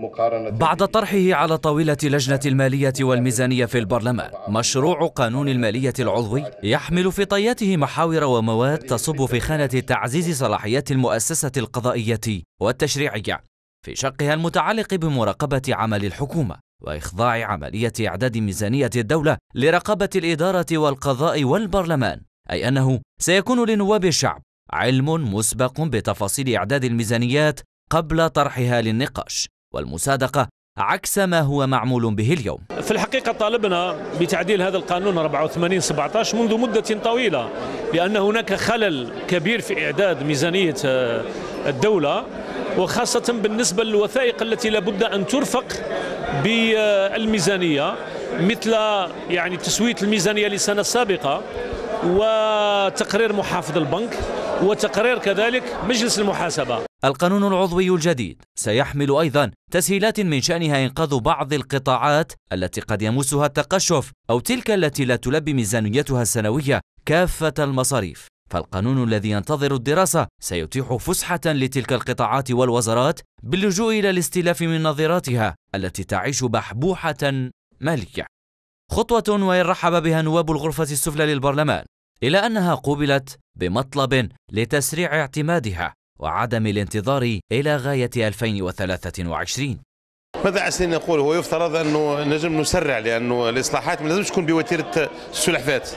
مقارنة بعد طرحه على طاولة لجنة المالية والميزانية في البرلمان مشروع قانون المالية العضوي يحمل في طياته محاور ومواد تصب في خانة تعزيز صلاحيات المؤسسة القضائية والتشريعية في شقها المتعلق بمراقبة عمل الحكومة وإخضاع عملية إعداد ميزانية الدولة لرقابة الإدارة والقضاء والبرلمان أي أنه سيكون لنواب الشعب علم مسبق بتفاصيل إعداد الميزانيات قبل طرحها للنقاش والمصادقة عكس ما هو معمول به اليوم في الحقيقة طالبنا بتعديل هذا القانون 84-17 منذ مدة طويلة لأن هناك خلل كبير في إعداد ميزانية آه، الدولة وخاصة بالنسبة للوثائق التي لابد أن ترفق بالميزانية مثل يعني تسوية الميزانية لسنة سابقة وتقرير محافظ البنك وتقرير كذلك مجلس المحاسبة القانون العضوي الجديد سيحمل أيضا تسهيلات من شأنها إنقاذ بعض القطاعات التي قد يمسها التقشف أو تلك التي لا تلبي ميزانيتها السنوية كافة المصاريف فالقانون الذي ينتظر الدراسة سيتيح فسحة لتلك القطاعات والوزارات باللجوء إلى الاستلاف من نظيراتها التي تعيش بحبوحة مالية خطوة وإن رحب بها نواب الغرفة السفلى للبرلمان إلا أنها قوبلت بمطلب لتسريع اعتمادها وعدم الانتظار إلى غاية 2023 ماذا عسينا نقول هو يفترض أنه نجم نسرع لأنه الإصلاحات ما لازمش تكون بوتيرة السلحفات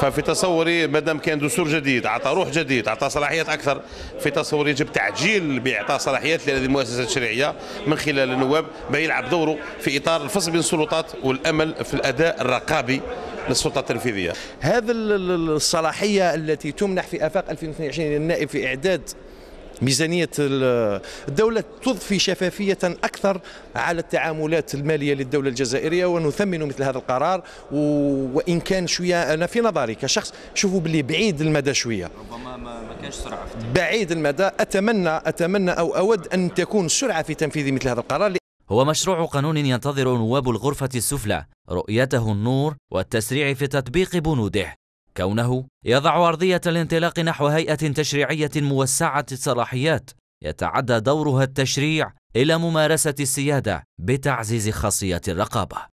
ففي تصوري مادام كان دستور جديد اعطى روح جديد اعطى صلاحيات اكثر في تصوري يجب تعجيل باعطاء صلاحيات لهذه المؤسسه التشريعيه من خلال النواب بيلعب دوره في اطار الفصل بين السلطات والامل في الاداء الرقابي للسلطه التنفيذيه. هذه الصلاحيه التي تمنح في افاق 2022 للنائب في اعداد ميزانية الدولة تضفي شفافية أكثر على التعاملات المالية للدولة الجزائرية ونثمن مثل هذا القرار وإن كان شوية أنا في نظري كشخص شوفوا باللي بعيد المدى شوية ربما ما كانش سرعة بعيد المدى أتمنى أتمنى أو أود أن تكون سرعة في تنفيذ مثل هذا القرار هو مشروع قانون ينتظر نواب الغرفة السفلى رؤيته النور والتسريع في تطبيق بنوده كونه يضع أرضية الانطلاق نحو هيئة تشريعية موسعة الصلاحيات يتعدى دورها التشريع إلى ممارسة السيادة بتعزيز خاصية الرقابة